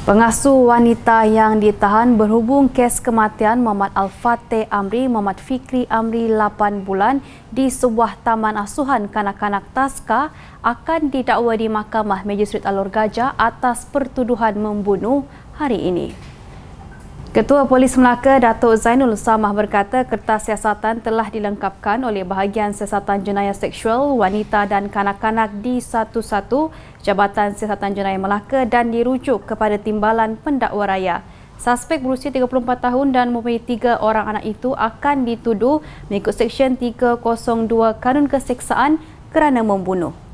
Pengasuh wanita yang ditahan berhubung kes kematian Muhammad Al-Fatih Amri Muhammad Fikri Amri 8 bulan di sebuah taman asuhan kanak-kanak Taska akan didakwa di Mahkamah Majistret Alor Gajah atas pertuduhan membunuh hari ini. Ketua Polis Melaka Datuk Zainul Samah berkata kertas siasatan telah dilengkapkan oleh bahagian siasatan jenayah seksual wanita dan kanak-kanak di satu-satu Jabatan Siasatan Jenayah Melaka dan dirujuk kepada timbalan pendakwa raya. Suspek berusia 34 tahun dan mempunyai tiga orang anak itu akan dituduh mengikut Seksyen 302 Kanun Keseksaan kerana membunuh.